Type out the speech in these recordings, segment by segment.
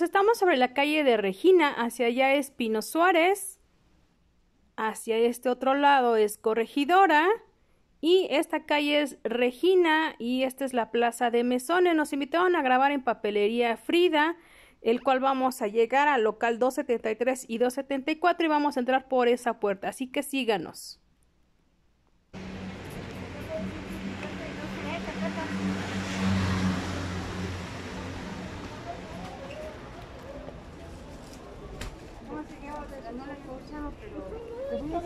estamos sobre la calle de Regina, hacia allá es Pino Suárez, hacia este otro lado es Corregidora y esta calle es Regina y esta es la Plaza de Mesones. Nos invitaron a grabar en Papelería Frida, el cual vamos a llegar al local 273 y 274 y vamos a entrar por esa puerta, así que síganos.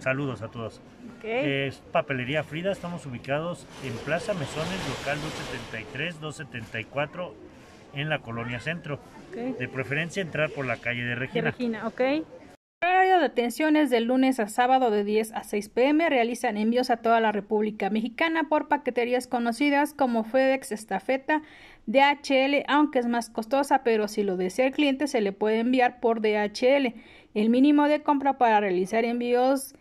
Saludos a todos. Es Papelería Frida, estamos ubicados en Plaza Mesones, local 273, 274, en la Colonia Centro. De preferencia entrar por la calle de Regina de atenciones del lunes a sábado de 10 a 6 pm realizan envíos a toda la República Mexicana por paqueterías conocidas como FedEx, Estafeta, DHL, aunque es más costosa, pero si lo desea el cliente se le puede enviar por DHL. El mínimo de compra para realizar envíos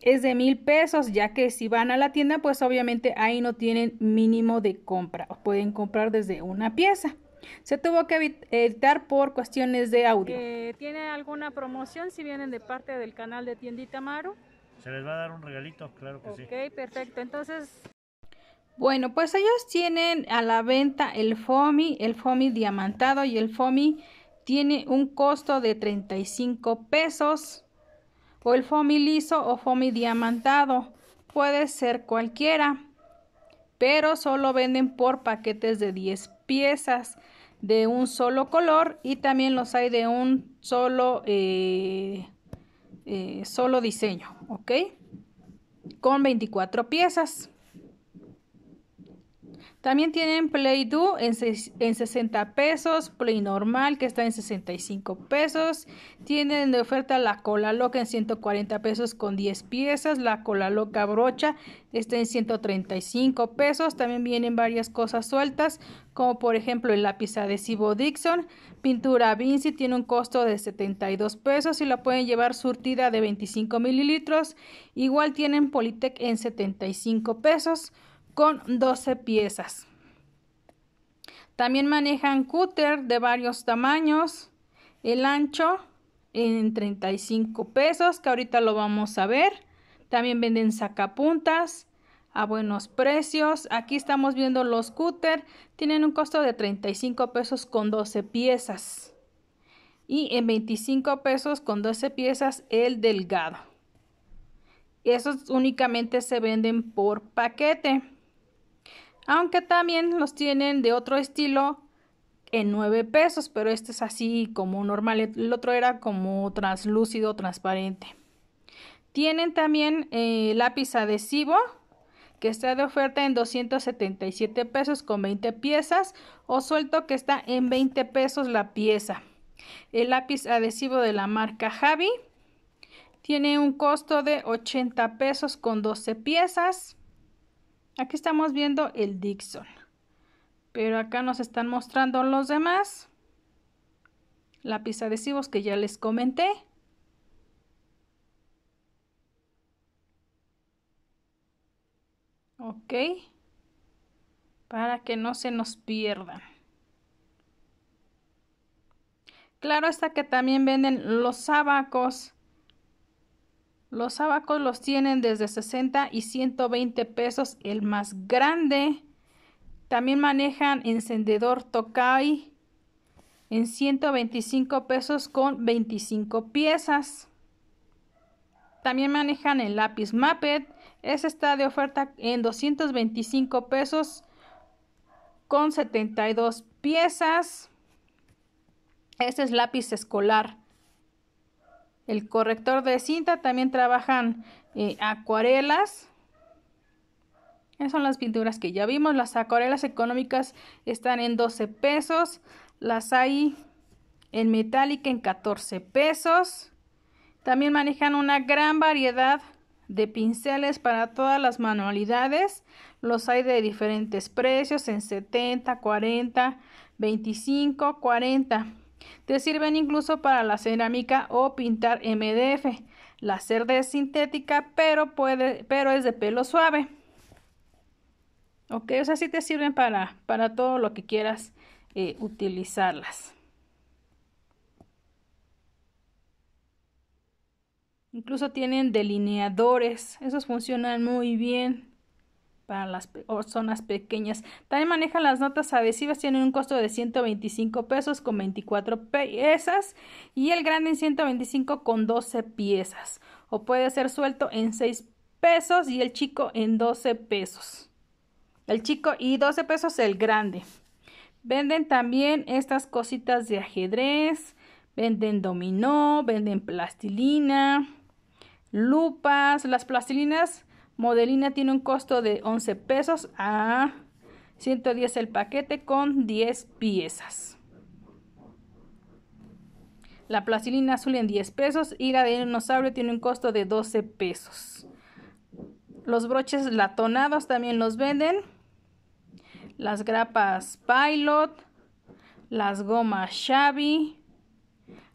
es de mil pesos, ya que si van a la tienda, pues obviamente ahí no tienen mínimo de compra, pueden comprar desde una pieza. Se tuvo que editar por cuestiones de audio. Eh, ¿Tiene alguna promoción si vienen de parte del canal de Tiendita Maru? Se les va a dar un regalito, claro que sí. Ok, perfecto. Entonces, bueno, pues ellos tienen a la venta el FOMI, el FOMI diamantado y el FOMI tiene un costo de 35 pesos. O el FOMI liso o FOMI diamantado. Puede ser cualquiera, pero solo venden por paquetes de 10 piezas de un solo color y también los hay de un solo, eh, eh, solo diseño, ¿ok? Con 24 piezas. También tienen Play Do en, en 60 pesos, Play Normal que está en 65 pesos. Tienen de oferta la cola loca en 140 pesos con 10 piezas, la cola loca brocha está en 135 pesos. También vienen varias cosas sueltas, como por ejemplo el lápiz adhesivo Dixon, pintura Vinci tiene un costo de 72 pesos y la pueden llevar surtida de 25 mililitros. Igual tienen Politec en 75 pesos con 12 piezas. También manejan cúter de varios tamaños. El ancho en 35 pesos, que ahorita lo vamos a ver. También venden sacapuntas a buenos precios. Aquí estamos viendo los cúter. Tienen un costo de 35 pesos con 12 piezas. Y en 25 pesos con 12 piezas el delgado. Esos únicamente se venden por paquete aunque también los tienen de otro estilo en 9 pesos, pero este es así como normal, el otro era como translúcido, transparente. Tienen también eh, lápiz adhesivo que está de oferta en 277 pesos con 20 piezas o suelto que está en 20 pesos la pieza. El lápiz adhesivo de la marca Javi tiene un costo de 80 pesos con 12 piezas. Aquí estamos viendo el Dixon. Pero acá nos están mostrando los demás. Lápiz adhesivos que ya les comenté. Ok. Para que no se nos pierdan. Claro está que también venden los abacos los abacos los tienen desde 60 y 120 pesos el más grande. También manejan encendedor Tokai en 125 pesos con 25 piezas. También manejan el lápiz Mappet. Ese está de oferta en 225 pesos con 72 piezas. ese es lápiz escolar el corrector de cinta, también trabajan eh, acuarelas. Esas son las pinturas que ya vimos. Las acuarelas económicas están en 12 pesos. Las hay en metálica en 14 pesos. También manejan una gran variedad de pinceles para todas las manualidades. Los hay de diferentes precios en 70, 40, 25, 40. Te sirven incluso para la cerámica o pintar MDF. La cerda es sintética, pero, puede, pero es de pelo suave. Ok, o sea, sí te sirven para, para todo lo que quieras eh, utilizarlas. Incluso tienen delineadores, esos funcionan muy bien para las zonas pequeñas. También manejan las notas adhesivas, tienen un costo de 125 pesos con 24 piezas y el grande en 125 con 12 piezas. O puede ser suelto en 6 pesos y el chico en 12 pesos. El chico y 12 pesos el grande. Venden también estas cositas de ajedrez, venden dominó, venden plastilina, lupas, las plastilinas Modelina tiene un costo de 11 pesos a 110 el paquete con 10 piezas. La plastilina azul en 10 pesos y la de dinosaurio tiene un costo de 12 pesos. Los broches latonados también los venden. Las grapas Pilot, las gomas Shabby.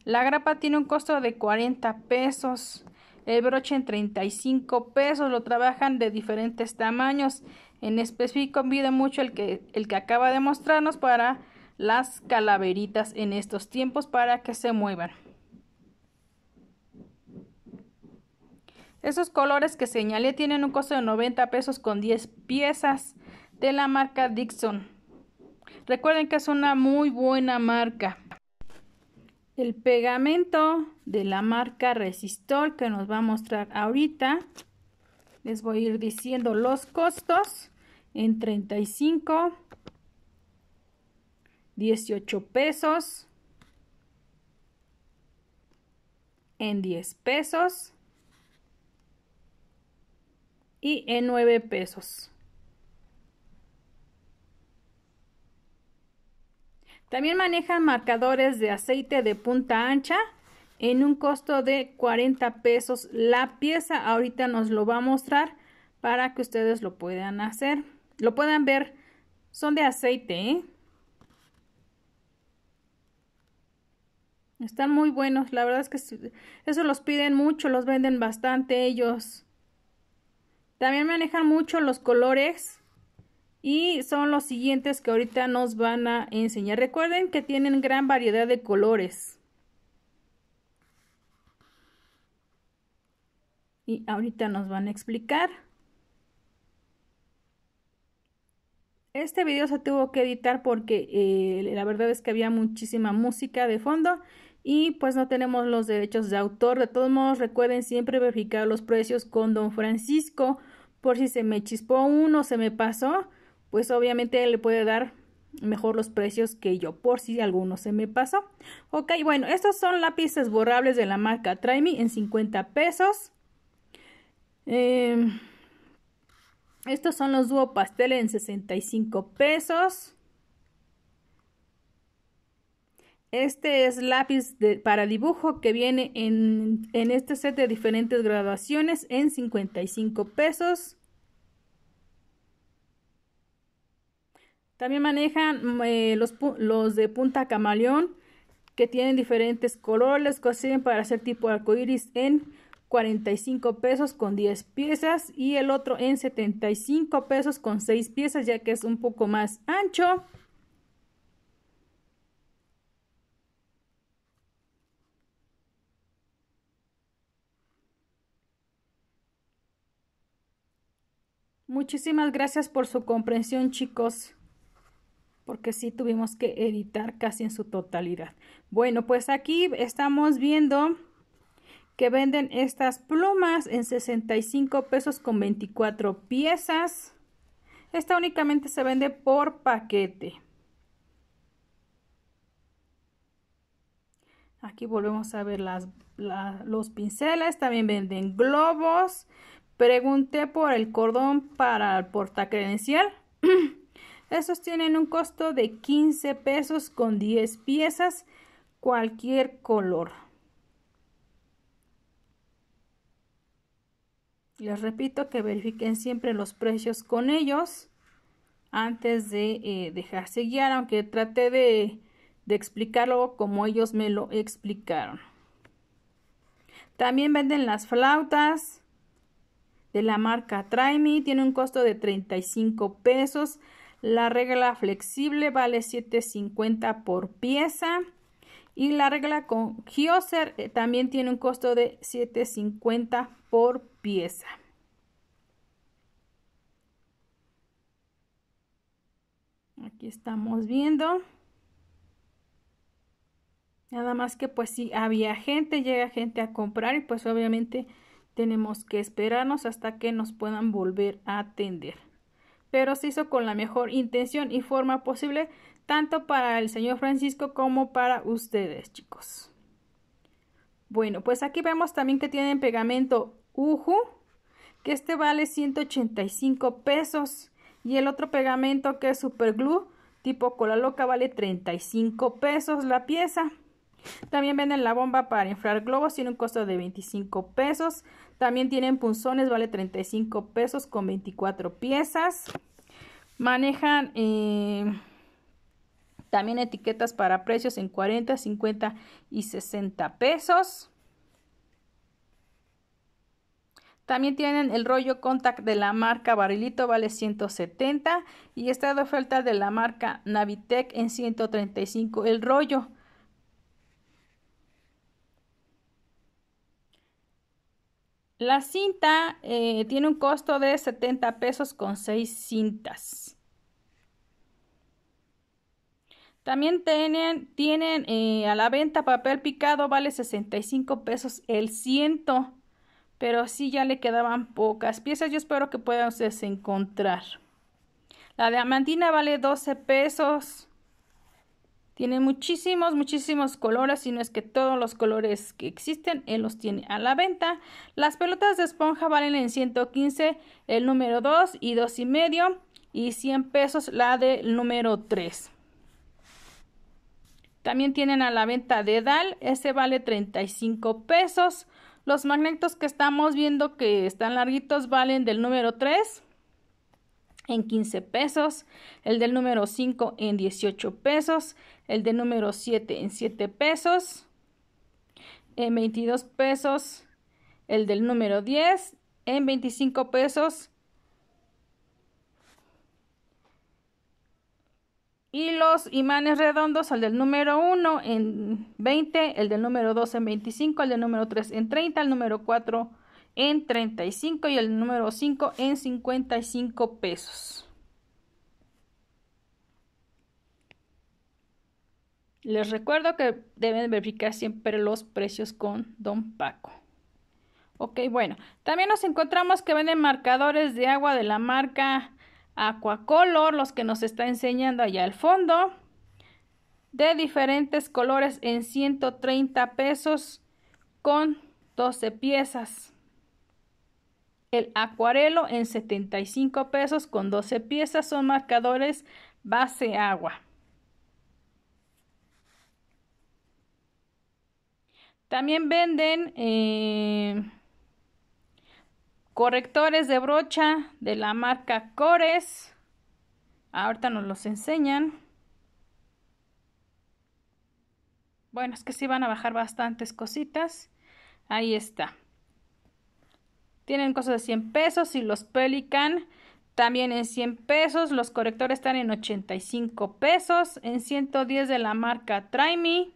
La grapa tiene un costo de 40 pesos. El broche en 35 pesos, lo trabajan de diferentes tamaños. En específico, mide mucho el que, el que acaba de mostrarnos para las calaveritas en estos tiempos para que se muevan. Esos colores que señalé tienen un costo de 90 pesos con 10 piezas de la marca Dixon. Recuerden que es una muy buena marca el pegamento de la marca Resistol que nos va a mostrar ahorita. Les voy a ir diciendo los costos en 35, 18 pesos, en 10 pesos y en 9 pesos. También manejan marcadores de aceite de punta ancha en un costo de 40 pesos la pieza. Ahorita nos lo va a mostrar para que ustedes lo puedan hacer. Lo puedan ver. Son de aceite, ¿eh? Están muy buenos, la verdad es que eso los piden mucho, los venden bastante ellos. También manejan mucho los colores y son los siguientes que ahorita nos van a enseñar. Recuerden que tienen gran variedad de colores. Y ahorita nos van a explicar. Este video se tuvo que editar porque eh, la verdad es que había muchísima música de fondo y pues no tenemos los derechos de autor. De todos modos, recuerden siempre verificar los precios con Don Francisco por si se me chispó uno, se me pasó pues obviamente le puede dar mejor los precios que yo por si alguno se me pasó. Ok, bueno, estos son lápices borrables de la marca Me en 50 pesos. Em, estos son los Duo Pastel en 65 pesos. Este es lápiz de, para dibujo que viene en, en este set de diferentes graduaciones en 55 pesos. También manejan mm, eh, los, de punta camaleón, que tienen diferentes colores, los consiguen para hacer tipo iris en 45 pesos con 10 piezas y el otro en 75 pesos con 6 piezas, ya que es un poco más ancho. Muchísimas gracias por su comprensión, chicos porque sí tuvimos que editar casi en su totalidad. Bueno, pues aquí estamos viendo que venden estas plumas en 65 pesos con 24 piezas. Esta únicamente se vende por paquete. Aquí volvemos a ver las, los pinceles. También venden globos. Pregunté por el cordón para el portacredencial. Esos tienen un costo de 15 pesos con 10 piezas, cualquier color. Les repito que verifiquen siempre los precios con ellos antes de eh, dejarse guiar, aunque traté de, explicarlo como ellos me lo explicaron. También venden las flautas de la marca Try tiene un costo de 35 pesos. La regla flexible vale 7.50 por pieza. Y la regla con Gioser eh, también tiene un costo de 7.50 por pieza. Aquí estamos viendo. Nada más que pues si había gente, llega gente a comprar y pues obviamente tenemos que esperarnos hasta que nos puedan volver a atender pero se hizo con la mejor intención y forma posible, tanto para el señor Francisco como para ustedes, chicos. Bueno, pues aquí vemos también que tienen pegamento Uju, que este vale 185 pesos. Y el otro pegamento que es Glue, tipo cola loca, vale 35 pesos la pieza. También venden la bomba para inflar globos, tiene un costo de 25 pesos. También tienen punzones, vale 35 pesos con 24 piezas. Manejan eh, también etiquetas para precios en 40, 50 y 60 pesos. También tienen el rollo contact de la marca Barrilito, vale 170 y está de oferta de la marca Navitec en 135 el rollo. La cinta eh, tiene un costo de 70 pesos con 6 cintas. También tienen, tienen eh, a la venta papel picado, vale 65 pesos el ciento. Pero sí ya le quedaban pocas piezas, yo espero que puedan ustedes encontrar. La diamantina vale 12 pesos. Tiene muchísimos, muchísimos colores, si no es que todos los colores que existen, él los tiene a la venta. Las pelotas de esponja valen en 115 el número 2 y 2 y medio y 100 pesos la del número 3. También tienen a la venta de Dal, ese vale 35 pesos. Los magnetos que estamos viendo que están larguitos valen del número 3 en 15 pesos, el del número 5 en 18 pesos, el del número 7 en 7 pesos, en 22 pesos, el del número 10 en 25 pesos y los imanes redondos, el del número 1 en 20, el del número 2 en 25, el del número 3 en 30, el número 4 en en 35 y el número 5 en 55 pesos. Les recuerdo que deben verificar siempre los precios con Don Paco. Ok, bueno. También nos encontramos que venden marcadores de agua de la marca Aquacolor, los que nos está enseñando allá al fondo. De diferentes colores en 130 pesos con 12 piezas. El acuarelo en 75 pesos con 12 piezas son marcadores base agua. También venden eh, correctores de brocha de la marca Cores. Ahorita nos los enseñan. Bueno, es que si van a bajar bastantes cositas. Ahí está. Tienen cosas de 100 pesos y los Pelican también en 100 pesos. Los correctores están en 85 pesos. En 110 de la marca Try Me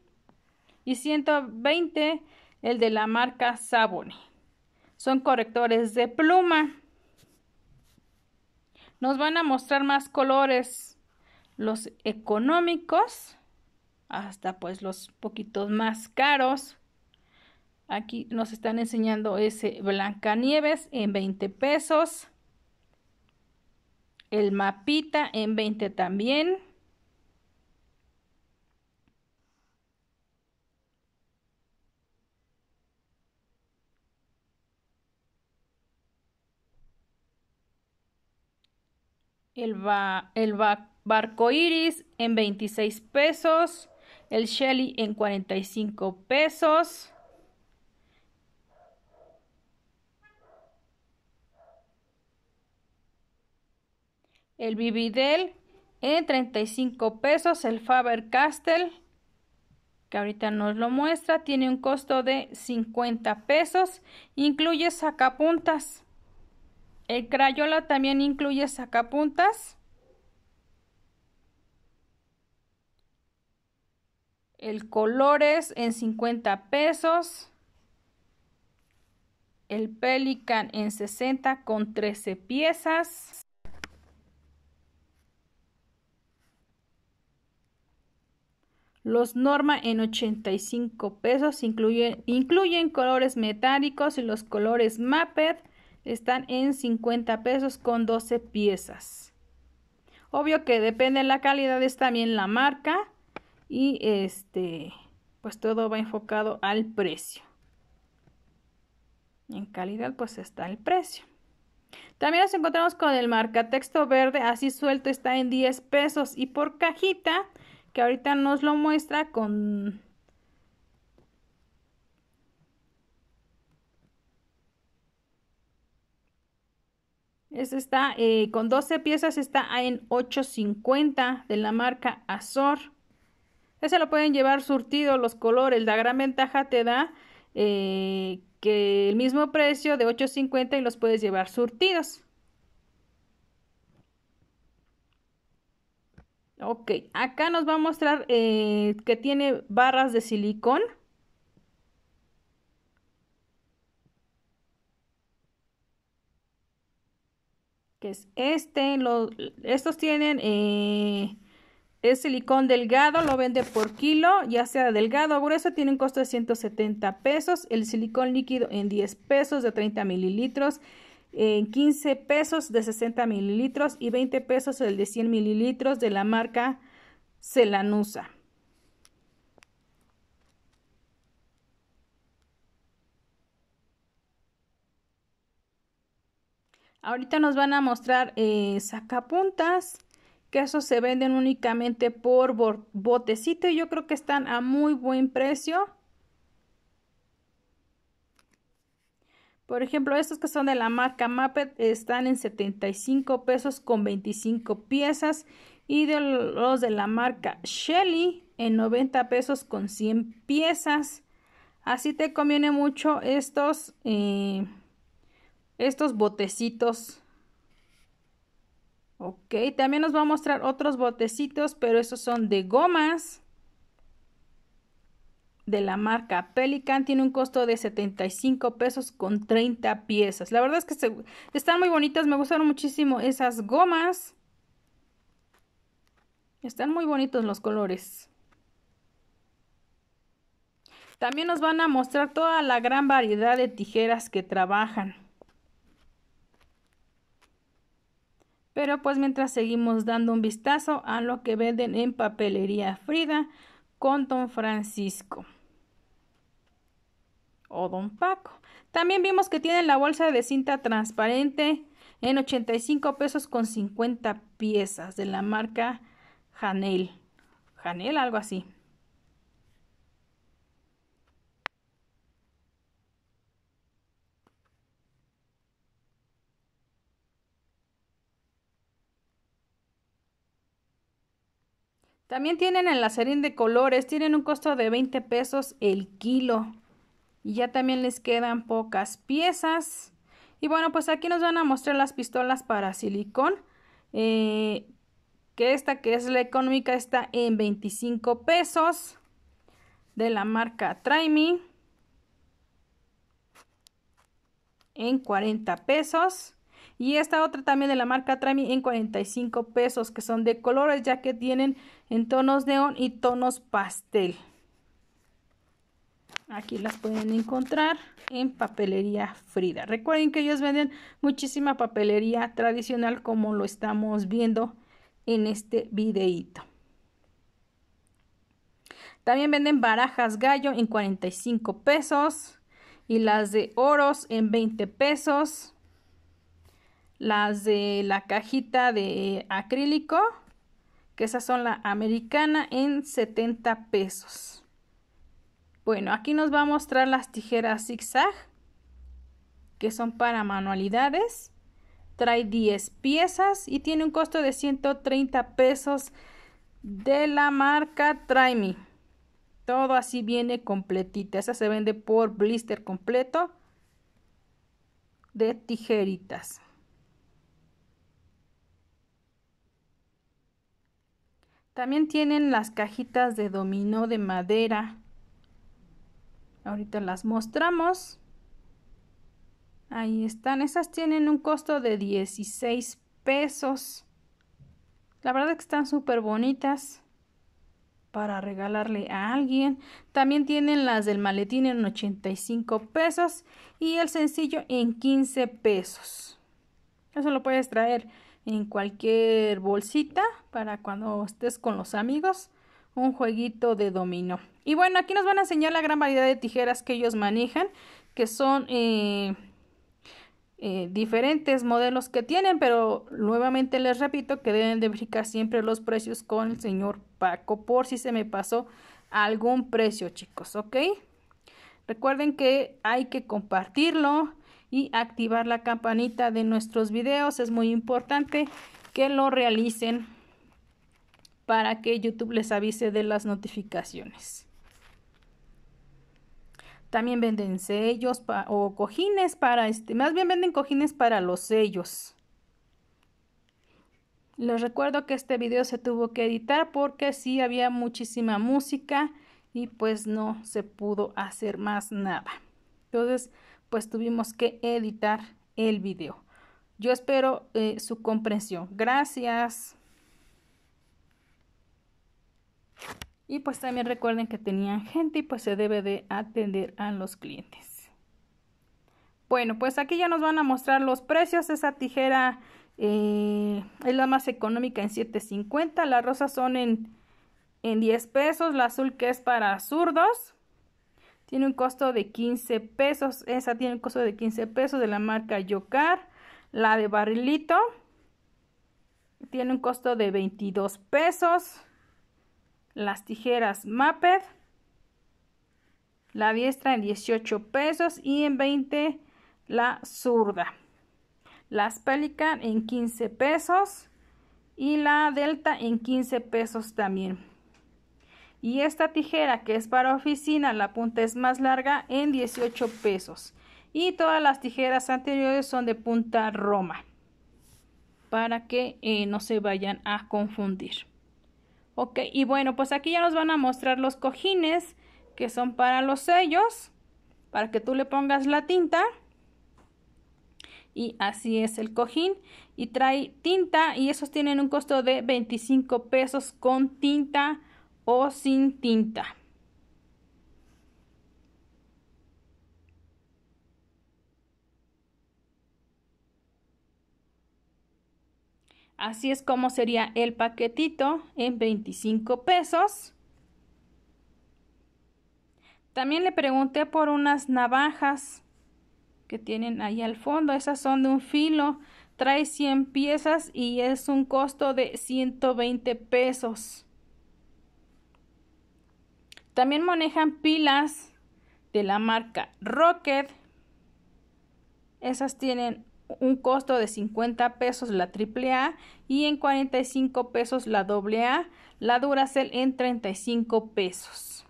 y 120 el de la marca Sabone. Son correctores de pluma. Nos van a mostrar más colores, los económicos, hasta pues los poquitos más caros. Aquí nos están enseñando ese Blancanieves en 20 pesos. El mapita en 20 también. El, barco iris en 26 pesos. El Shelly en 45 pesos. el Vividel en eh, 35 pesos, el Faber Castell, que ahorita nos lo muestra, tiene un costo de 50 pesos, incluye sacapuntas. El Crayola también incluye sacapuntas. El Colores en 50 pesos. El Pelican en 60 con 13 piezas. Los Norma en 85 pesos incluyen, incluyen colores metálicos y los colores Mapped están en 50 pesos con 12 piezas. Obvio que depende de la calidad, es también la marca y este, pues todo va enfocado al precio. En calidad pues está el precio. También nos encontramos con el marca texto verde, así suelto está en 10 pesos y por cajita que ahorita nos lo muestra con Este está eh, con 12 piezas, está en 8.50 de la marca Azor. Ese lo pueden llevar surtido los colores. La gran ventaja te da eh, que el mismo precio de 8.50 y los puedes llevar surtidos. Ok, acá nos va a mostrar eh, que tiene barras de silicón. Que es este, estos tienen, eh, es silicón delgado, lo vende por kilo, ya sea delgado o grueso, tiene un costo de 170 pesos. El silicón líquido en 10 pesos de 30 mililitros en 15 pesos de 60 mililitros y 20 pesos el de 100 mililitros de la marca Celanusa. Ahorita nos van a mostrar eh, sacapuntas, que esos se venden únicamente por botecito y yo creo que están a muy buen precio. Por ejemplo, estos que son de la marca Muppet están en 75 pesos con 25 piezas y de los de la marca Shelly en 90 pesos con 100 piezas. Así te conviene mucho estos, eh, estos botecitos. Ok, también nos va a mostrar otros botecitos, pero estos son de gomas de la marca Pelican tiene un costo de 75 pesos con 30 piezas. La verdad es que están muy bonitas, me gustaron muchísimo esas gomas. Están muy bonitos los colores. También nos van a mostrar toda la gran variedad de tijeras que trabajan. Pero pues mientras seguimos dando un vistazo a lo que venden en Papelería Frida con Don Francisco o Don Paco. También vimos que tienen la bolsa de cinta transparente en 85 pesos con 50 piezas de la marca Janel. Janel, algo así. También tienen el lacerín de colores, tienen un costo de 20 pesos el kilo. Y ya también les quedan pocas piezas. Y bueno, pues aquí nos van a mostrar las pistolas para silicón. Eh, que esta que es la económica está en 25 pesos. De la marca Trimey. En 40 pesos. Y esta otra también de la marca Trami en 45 pesos, que son de colores, ya que tienen en tonos neón y tonos pastel. Aquí las pueden encontrar en Papelería Frida. Recuerden que ellos venden muchísima papelería tradicional como lo estamos viendo en este videíto. También venden barajas gallo en 45 pesos y las de oros en 20 pesos. Las de la cajita de acrílico, que esas son la americana en 70 pesos. Bueno, aquí nos va a mostrar las tijeras zigzag, que son para manualidades. Trae 10 piezas y tiene un costo de 130 pesos de la marca Try Todo así viene completita. Esa se vende por blister completo de tijeritas. También tienen las cajitas de dominó de madera Ahorita las mostramos. Ahí están. Esas tienen un costo de 16 pesos. La verdad que están súper bonitas para regalarle a alguien. También tienen las del maletín en 85 pesos y el sencillo en 15 pesos. Eso lo puedes traer en cualquier bolsita para cuando estés con los amigos un jueguito de dominó. Y bueno, aquí nos van a enseñar la gran variedad de tijeras que ellos manejan, que son eh, eh, diferentes modelos que tienen, pero nuevamente les repito que deben de verificar siempre los precios con el señor Paco por si se me pasó algún precio, chicos, ¿ok? Recuerden que hay que compartirlo y activar la campanita de nuestros videos, es muy importante que lo realicen para que YouTube les avise de las notificaciones. También venden sellos o cojines para este, más bien venden cojines para los sellos. Les recuerdo que este video se tuvo que editar porque sí había muchísima música y pues no se pudo hacer más nada. Entonces, pues tuvimos que editar el video. Yo espero eh, su comprensión. Gracias. Y pues también recuerden que tenían gente y pues se debe de atender a los clientes. Bueno, pues aquí ya nos van a mostrar los precios. Esa tijera eh, es la más económica en 7.50. Las rosas son en, en 10 pesos. La azul que es para zurdos tiene un costo de 15 pesos. Esa tiene un costo de 15 pesos de la marca Yocar. La de barrilito tiene un costo de 22 pesos las tijeras Maped, la diestra en 18 pesos y en 20 la zurda. Las Pelican en 15 pesos y la Delta en 15 pesos también. Y esta tijera que es para oficina, la punta es más larga en 18 pesos. Y todas las tijeras anteriores son de punta roma para que eh, no se vayan a confundir. Ok, y bueno, pues aquí ya nos van a mostrar los cojines que son para los sellos, para que tú le pongas la tinta. Y así es el cojín. Y trae tinta y esos tienen un costo de 25 pesos con tinta o sin tinta. Así es como sería el paquetito en 25 pesos. También le pregunté por unas navajas que tienen ahí al fondo. Esas son de un filo. Trae 100 piezas y es un costo de 120 pesos. También manejan pilas de la marca Rocket. Esas tienen un costo de 50 pesos la AAA y en 45 pesos la AA, la Duracell en 35 pesos.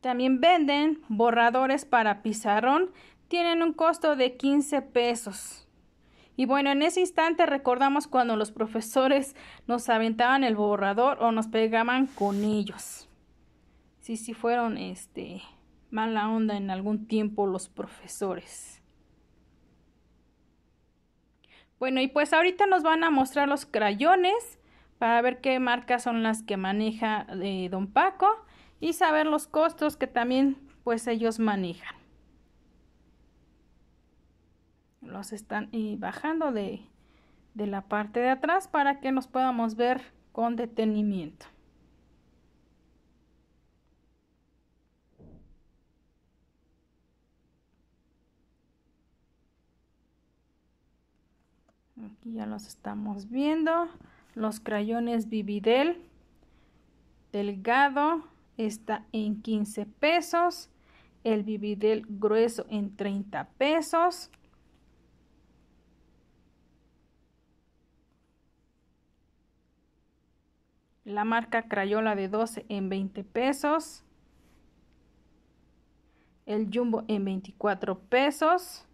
También venden borradores para pizarrón, tienen un costo de 15 pesos. Y bueno, en ese instante recordamos cuando los profesores nos aventaban el borrador o nos pegaban con ellos. si si fueron este mala onda en algún tiempo los profesores. Bueno, y pues ahorita nos van a mostrar los crayones para ver qué marcas son las que maneja eh, don Paco y saber los costos que también pues ellos manejan. Los están eh, bajando de, de la parte de atrás para que nos podamos ver con detenimiento. ya los estamos viendo. Los crayones Vividel delgado está en 15 pesos. El Vividel grueso en 30 pesos. La marca Crayola de 12 en 20 pesos. El Jumbo en 24 pesos.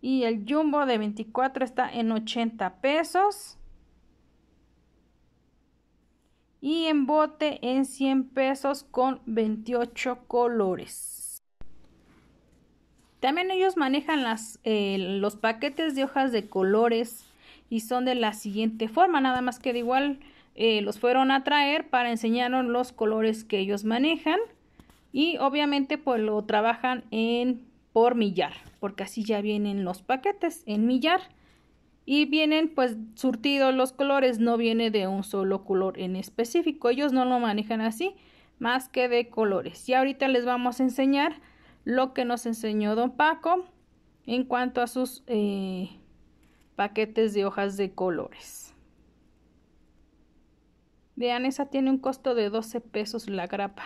Y el jumbo de 24 está en 80 pesos. Y en bote en 100 pesos con 28 colores. También ellos manejan las, eh, los paquetes de hojas de colores y son de la siguiente forma, nada más que de igual eh, los fueron a traer para enseñarnos los colores que ellos manejan y obviamente pues lo trabajan en por millar, porque así ya vienen los paquetes en millar. Y vienen pues surtidos los colores, no viene de un solo color en específico. Ellos no lo manejan así, más que de colores. Y ahorita les vamos a enseñar lo que nos enseñó don Paco en cuanto a sus eh, paquetes de hojas de colores. Vean, esa tiene un costo de 12 pesos la grapa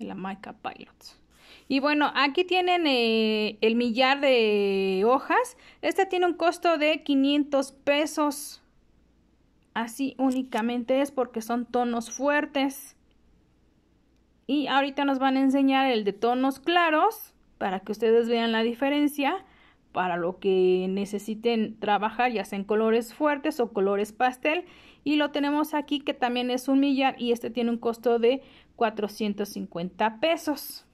de la maica Pilots. Y bueno, aquí tienen eh, el millar de hojas. este tiene un costo de 500 pesos. Así únicamente es porque son tonos fuertes. Y ahorita nos van a enseñar el de tonos claros para que ustedes vean la diferencia. Para lo que necesiten trabajar, ya sea en colores fuertes o colores pastel. Y lo tenemos aquí que también es un millar y este tiene un costo de 450 pesos.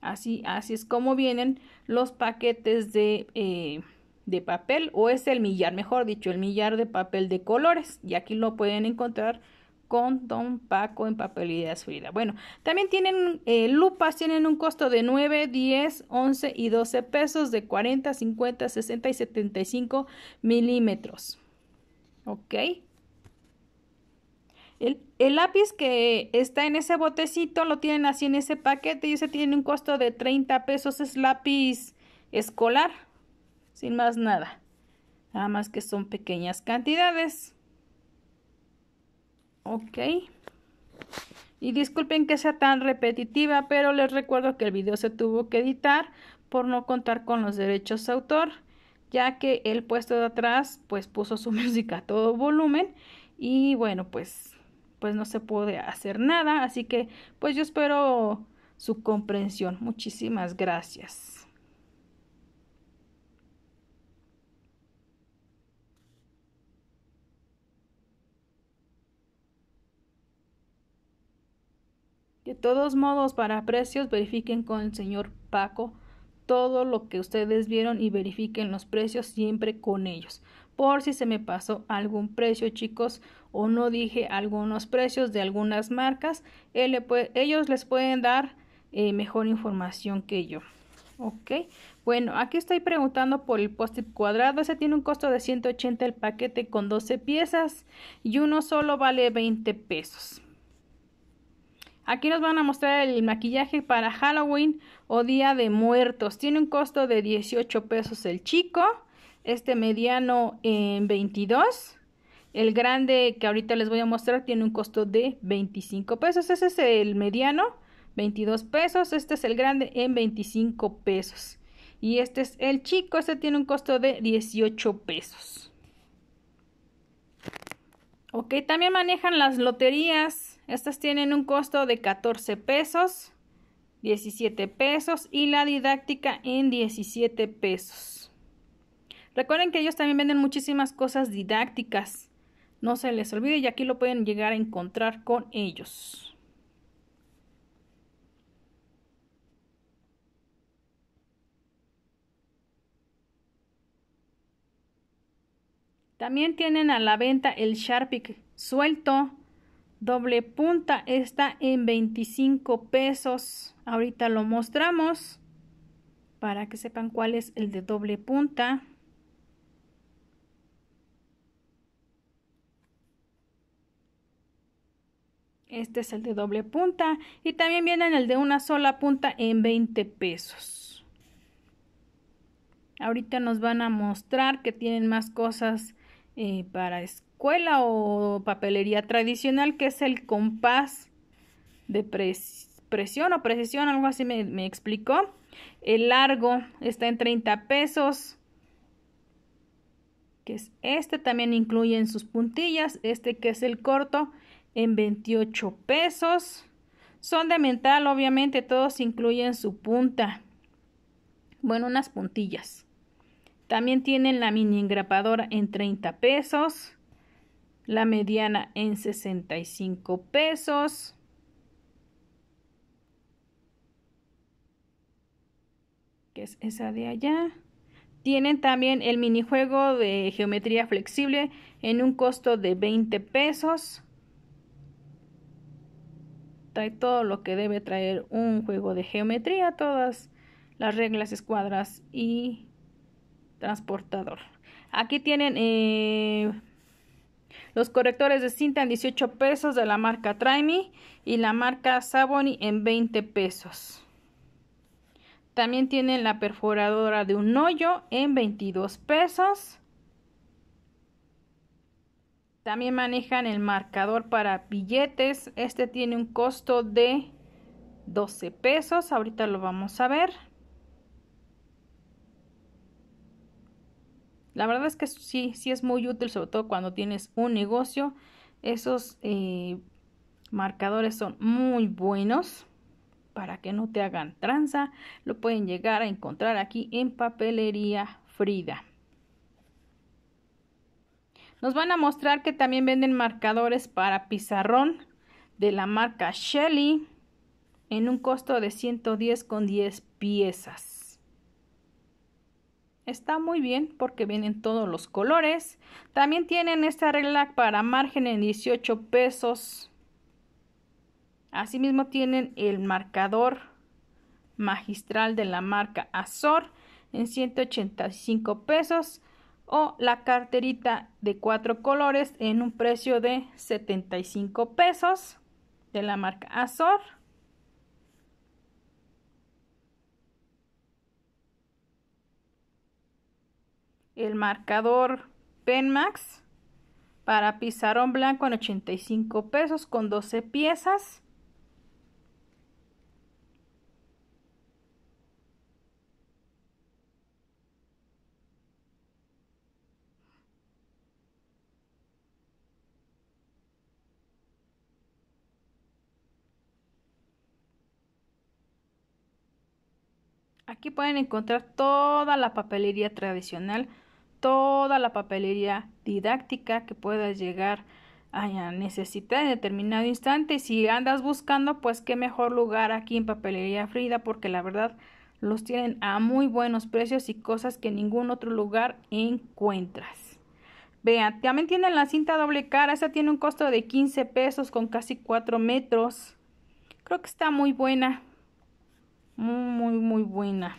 Así, así es como vienen los paquetes eh, de, papel o es el millar, mejor dicho, el millar de papel de colores. Y aquí lo pueden encontrar con Don Paco en papel de Frida. Bueno, también tienen eh, lupas, tienen un costo de 9, 10, 11 y 12 pesos de 40, 50, 60 y 75 milímetros. ¿Ok? El, lápiz que está en ese botecito lo tienen así en ese paquete y ese tiene un costo de 30 pesos. Es lápiz escolar, sin más nada. Nada más que son pequeñas cantidades. Ok. Y disculpen que sea tan repetitiva, pero les recuerdo que el video se tuvo que editar por no contar con los derechos de autor, ya que el puesto de atrás pues puso su música a todo volumen y bueno pues pues no se puede hacer nada, así que pues yo espero su comprensión. Muchísimas gracias. De todos modos, para precios, verifiquen con el señor Paco todo lo que ustedes vieron y verifiquen los precios siempre con ellos. Por si se me pasó algún precio, chicos, o no dije algunos precios de algunas marcas, ellos les pueden dar eh, mejor información que yo. Ok, bueno, aquí estoy preguntando por el post it cuadrado. Ese tiene un costo de 180 el paquete con 12 piezas y uno solo vale 20 pesos. Aquí nos van a mostrar el maquillaje para Halloween o Día de Muertos. Tiene un costo de 18 pesos el chico, este mediano en 22 el grande que ahorita les voy a mostrar tiene un costo de 25 pesos. Ese es el mediano, 22 pesos. Este es el grande en 25 pesos. Y este es el chico, este tiene un costo de 18 pesos. Ok, también manejan las loterías. Estas tienen un costo de 14 pesos, 17 pesos y la didáctica en 17 pesos. Recuerden que ellos también venden muchísimas cosas didácticas. No se les olvide y aquí lo pueden llegar a encontrar con ellos. También tienen a la venta el Sharpie suelto, doble punta, está en 25 pesos. Ahorita lo mostramos para que sepan cuál es el de doble punta. Este es el de doble punta y también vienen el de una sola punta en 20 pesos. Ahorita nos van a mostrar que tienen más cosas eh, para escuela o papelería tradicional que es el compás de presión o precisión, algo así me, me explicó. El largo está en 30 pesos que es este, también incluyen sus puntillas, este que es el corto en 28 pesos. Son de mental obviamente todos incluyen su punta. Bueno, unas puntillas. También tienen la mini engrapadora en 30 pesos, la mediana en 65 pesos. Que es esa de allá. Tienen también el minijuego de geometría flexible en un costo de 20 pesos trae todo lo que debe traer un juego de geometría, todas las reglas, escuadras y transportador. Aquí tienen eh, los correctores de cinta en 18 pesos de la marca Trymi y la marca Saboni en 20 pesos. También tienen la perforadora de un hoyo en 22 pesos. También manejan el marcador para billetes. Este tiene un costo de 12 pesos. Ahorita lo vamos a ver. La verdad es que sí, sí es muy útil, sobre todo cuando tienes un negocio. Esos eh, marcadores son muy buenos para que no te hagan tranza. Lo pueden llegar a encontrar aquí en Papelería Frida. Nos van a mostrar que también venden marcadores para pizarrón de la marca Shelly en un costo de 110 con 10 piezas. Está muy bien porque vienen todos los colores. También tienen esta regla para margen en 18 pesos. Asimismo tienen el marcador magistral de la marca Azor en 185 pesos o la carterita de cuatro colores en un precio de 75 pesos de la marca Azor. El marcador Penmax para pizarrón blanco en 85 pesos con 12 piezas. Aquí pueden encontrar toda la papelería tradicional, toda la papelería didáctica que puedas llegar a necesitar en determinado instante. si andas buscando, pues qué mejor lugar aquí en Papelería Frida, porque la verdad los tienen a muy buenos precios y cosas que en ningún otro lugar encuentras. Vean, también tienen la cinta doble cara, esa tiene un costo de 15 pesos con casi 4 metros. Creo que está muy buena. Muy, muy, buena.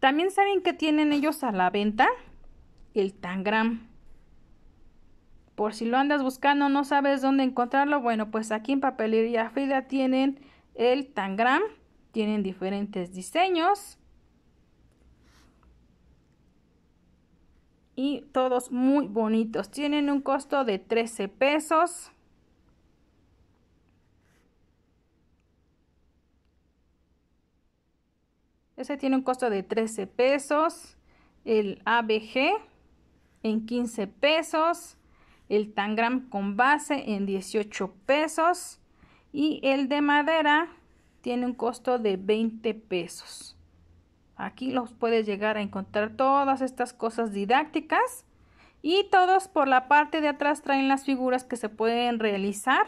También saben que tienen ellos a la venta el Tangram. Por si lo andas buscando, no sabes dónde encontrarlo. Bueno, pues aquí en Papelería Frida tienen el Tangram. Tienen diferentes diseños. Y todos muy bonitos. Tienen un costo de 13 pesos. Ese tiene un costo de 13 pesos. El ABG en 15 pesos. El Tangram con base en 18 pesos. Y el de madera tiene un costo de 20 pesos. Aquí los puedes llegar a encontrar todas estas cosas didácticas. Y todos por la parte de atrás traen las figuras que se pueden realizar.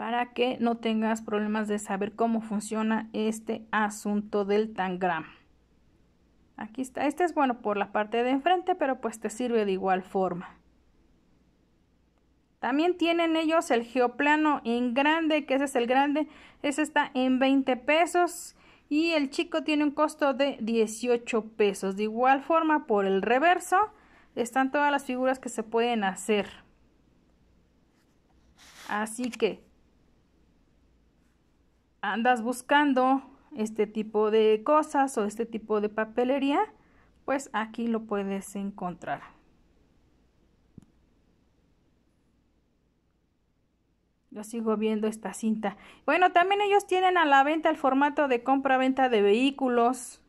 para que no tengas problemas de saber cómo funciona este asunto del tangram. Aquí está, este es bueno por la parte de enfrente, pero pues te sirve de igual forma. También tienen ellos el geoplano en grande, que ese es el grande, ese está en 20 pesos y el chico tiene un costo de 18 pesos. De igual forma, por el reverso están todas las figuras que se pueden hacer. Así que andas buscando este tipo de cosas o este tipo de papelería, pues aquí lo puedes encontrar. Yo sigo viendo esta cinta. Bueno, también ellos tienen a la venta el formato de compra-venta de vehículos,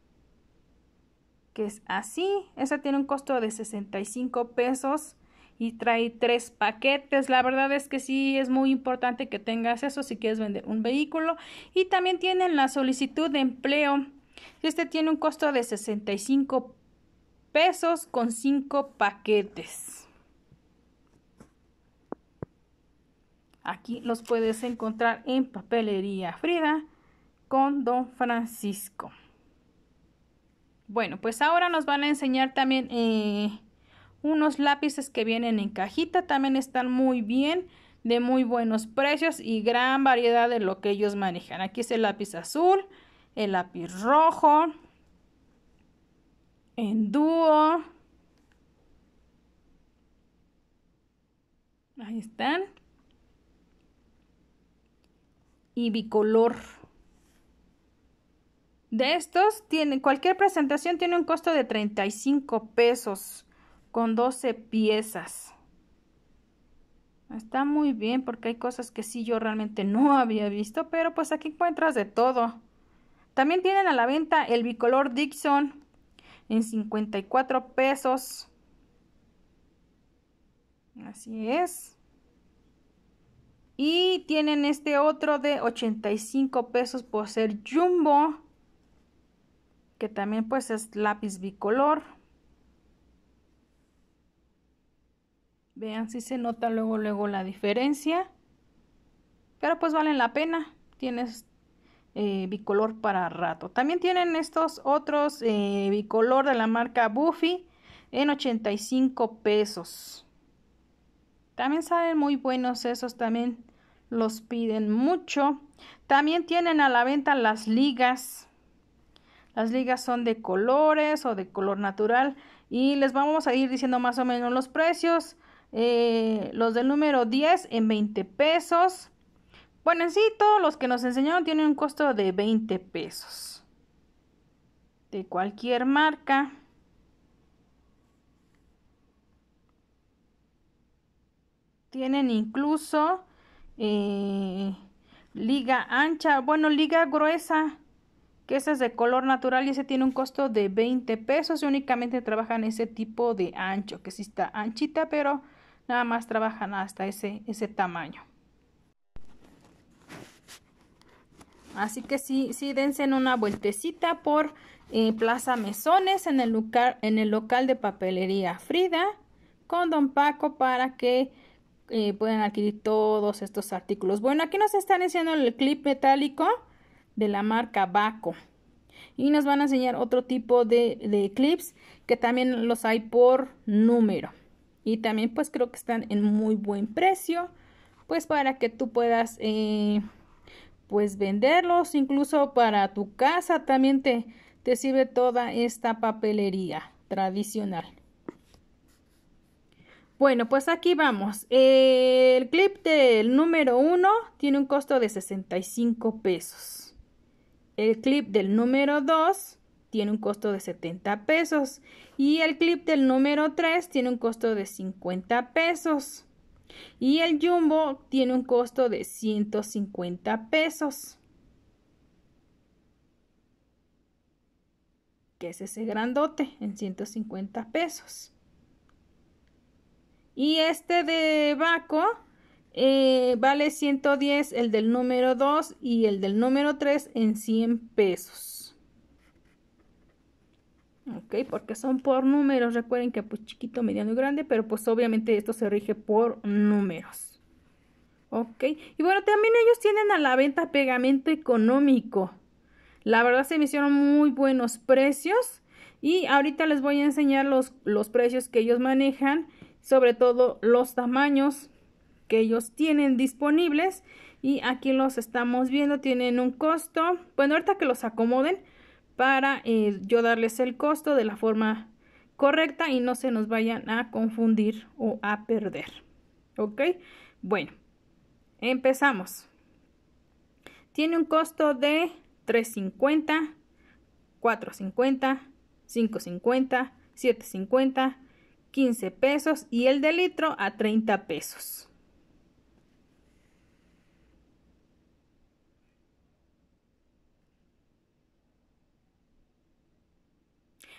que es así. Esa tiene un costo de 65 pesos y trae tres paquetes. La verdad es que sí es muy importante que tengas eso si quieres vender un vehículo. Y también tienen la solicitud de empleo. Este tiene un costo de 65 pesos con cinco paquetes. Aquí los puedes encontrar en Papelería Frida con Don Francisco. Bueno, pues ahora nos van a enseñar también eh, unos lápices que vienen en cajita, también están muy bien, de muy buenos precios y gran variedad de lo que ellos manejan. Aquí es el lápiz azul, el lápiz rojo, en dúo. Ahí están. Y bicolor. De estos, tiene, cualquier presentación tiene un costo de 35 pesos con 12 piezas. Está muy bien porque hay cosas que sí yo realmente no había visto, pero pues aquí encuentras de todo. También tienen a la venta el bicolor Dixon en 54 pesos. Así es. Y tienen este otro de 85 pesos por ser jumbo, que también pues es lápiz bicolor. Vean si se nota luego, luego la diferencia. Pero pues valen la pena. Tienes eh, bicolor para rato. También tienen estos otros eh, bicolor de la marca Buffy en 85 pesos. También saben muy buenos esos, también los piden mucho. También tienen a la venta las ligas. Las ligas son de colores o de color natural y les vamos a ir diciendo más o menos los precios. Eh, los del número 10 en 20 pesos. Bueno, sí, todos los que nos enseñaron tienen un costo de 20 pesos. De cualquier marca. Tienen incluso eh, liga ancha, bueno, liga gruesa, que esa es de color natural y ese tiene un costo de 20 pesos y únicamente trabajan ese tipo de ancho, que sí está anchita, pero nada más trabajan hasta ese, ese tamaño. Así que sí, sí, dense en una vueltecita por eh, Plaza Mesones en el, en el local de papelería Frida con Don Paco para que eh, puedan adquirir todos estos artículos. Bueno, aquí nos están enseñando el clip metálico de la marca Baco. Y nos van a enseñar otro tipo de clips que también los hay por número y también pues creo que están en muy buen precio pues para que tú puedas eh, pues venderlos incluso para tu casa también te, te sirve toda esta papelería tradicional bueno pues aquí vamos el clip del número 1 tiene un costo de 65 pesos el clip del número 2 tiene un costo de 70 pesos y el clip del número 3 tiene un costo de 50 pesos y el jumbo tiene un costo de 150 pesos. que es ese grandote en 150 pesos. Y este de Baco eh, vale 110, el del número 2 y el del número 3 en 100 pesos ok, porque son por números, recuerden que pues chiquito, mediano y grande, pero pues obviamente esto se rige por números. Ok, y bueno, también ellos tienen a la venta pegamento económico. La verdad se me hicieron muy buenos precios y ahorita les voy a enseñar los, los precios que ellos manejan, sobre todo los tamaños que ellos tienen disponibles y aquí los estamos viendo, tienen un costo, bueno, ahorita que los acomoden, para eh, yo darles el costo de la forma correcta y no se nos vayan a confundir o a perder. ¿Ok? Bueno, empezamos. Tiene un costo de 3.50, 4.50, 5.50, 7.50, 15 pesos y el de litro a 30 pesos.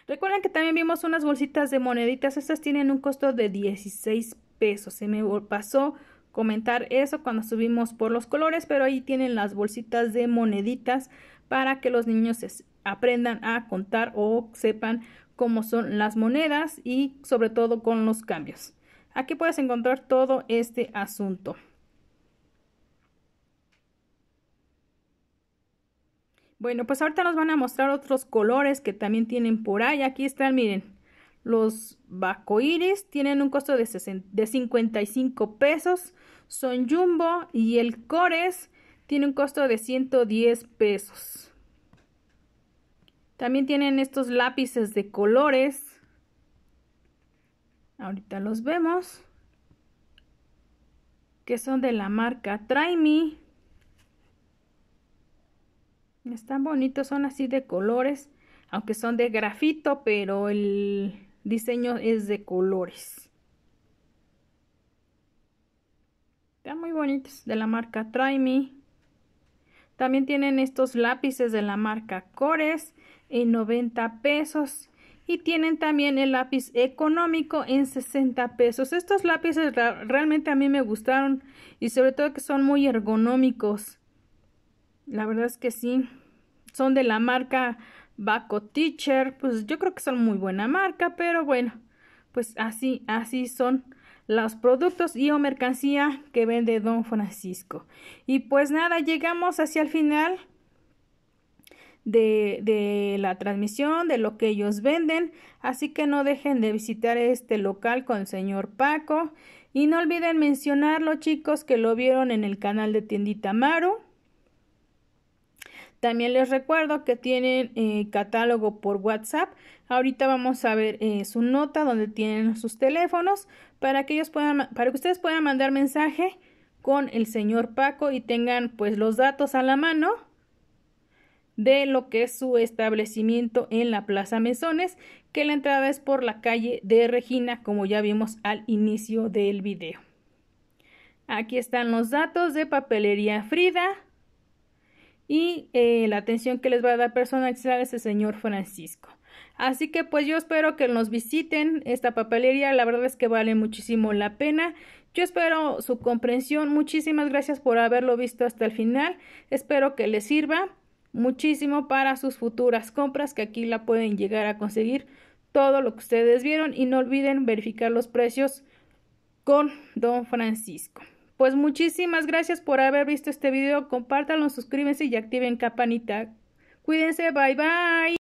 Recuerden que también vimos unas bolsitas de moneditas. Estas tienen un costo de 16 pesos. Se me pasó comentar eso cuando subimos por los colores, pero ahí tienen las bolsitas de moneditas para que los niños aprendan a contar o sepan cómo son las monedas y sobre todo con los cambios. Aquí puedes encontrar todo este asunto. Bueno, pues ahorita nos van a mostrar otros colores que también tienen por ahí. Aquí están, miren, los iris tienen un costo de, 55 pesos. Son jumbo y el cores tiene un costo de 110 pesos. También tienen estos lápices de colores. Ahorita los vemos. Que son de la marca Try Me. Están bonitos, son así de colores, aunque son de grafito, pero el diseño es de colores. Están muy bonitos, de la marca Try Me. También tienen estos lápices de la marca Cores en 90 pesos. Y tienen también el lápiz económico en 60 pesos. Estos lápices realmente a mí me gustaron y sobre todo que son muy ergonómicos. La verdad es que sí. Son de la marca Baco Teacher. Pues yo creo que son muy buena marca, pero bueno, pues así, así son los productos y o mercancía que vende Don Francisco. Y pues nada, llegamos hacia el final de, de, la transmisión, de lo que ellos venden. Así que no dejen de visitar este local con el señor Paco. Y no olviden mencionarlo, chicos, que lo vieron en el canal de Tiendita Maru. También les recuerdo que tienen eh, catálogo por WhatsApp. Ahorita vamos a ver eh, su nota donde tienen sus teléfonos para que ellos puedan, para que ustedes puedan mandar mensaje con el señor Paco y tengan pues los datos a la mano de lo que es su establecimiento en la Plaza Mesones, que la entrada es por la calle de Regina, como ya vimos al inicio del video. Aquí están los datos de Papelería Frida, y eh, la atención que les va a dar personalizar ese señor Francisco. Así que pues yo espero que nos visiten esta papelería, la verdad es que vale muchísimo la pena. Yo espero su comprensión, muchísimas gracias por haberlo visto hasta el final, espero que les sirva muchísimo para sus futuras compras que aquí la pueden llegar a conseguir todo lo que ustedes vieron y no olviden verificar los precios con don Francisco. Pues muchísimas gracias por haber visto este video, compártanlo, suscríbanse y activen campanita. Cuídense, bye bye.